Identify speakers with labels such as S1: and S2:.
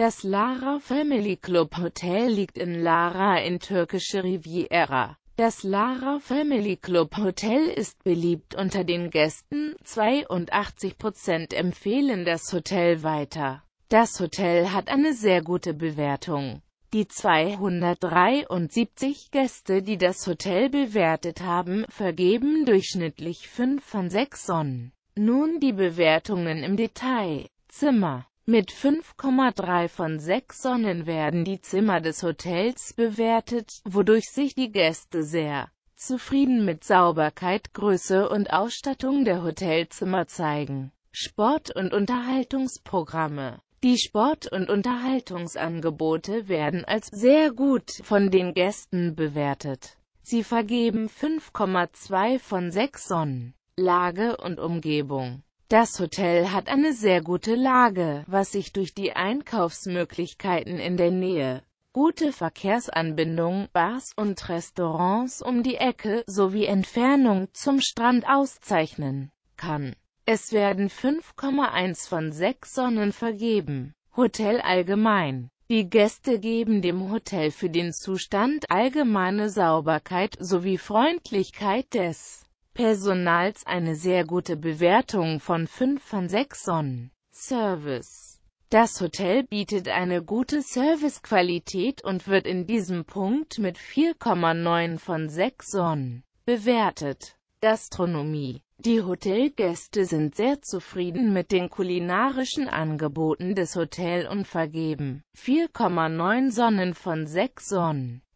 S1: Das Lara Family Club Hotel liegt in Lara in türkische Riviera. Das Lara Family Club Hotel ist beliebt unter den Gästen, 82% empfehlen das Hotel weiter. Das Hotel hat eine sehr gute Bewertung. Die 273 Gäste, die das Hotel bewertet haben, vergeben durchschnittlich 5 von 6 Sonnen. Nun die Bewertungen im Detail. Zimmer mit 5,3 von 6 Sonnen werden die Zimmer des Hotels bewertet, wodurch sich die Gäste sehr zufrieden mit Sauberkeit, Größe und Ausstattung der Hotelzimmer zeigen. Sport- und Unterhaltungsprogramme Die Sport- und Unterhaltungsangebote werden als sehr gut von den Gästen bewertet. Sie vergeben 5,2 von 6 Sonnen. Lage und Umgebung das Hotel hat eine sehr gute Lage, was sich durch die Einkaufsmöglichkeiten in der Nähe, gute Verkehrsanbindung, Bars und Restaurants um die Ecke sowie Entfernung zum Strand auszeichnen kann. Es werden 5,1 von 6 Sonnen vergeben. Hotel allgemein. Die Gäste geben dem Hotel für den Zustand allgemeine Sauberkeit sowie Freundlichkeit des Personals eine sehr gute Bewertung von 5 von 6 Sonnen. Service Das Hotel bietet eine gute Servicequalität und wird in diesem Punkt mit 4,9 von 6 Sonnen bewertet. Gastronomie Die Hotelgäste sind sehr zufrieden mit den kulinarischen Angeboten des Hotels und vergeben 4,9 Sonnen von 6 Sonnen.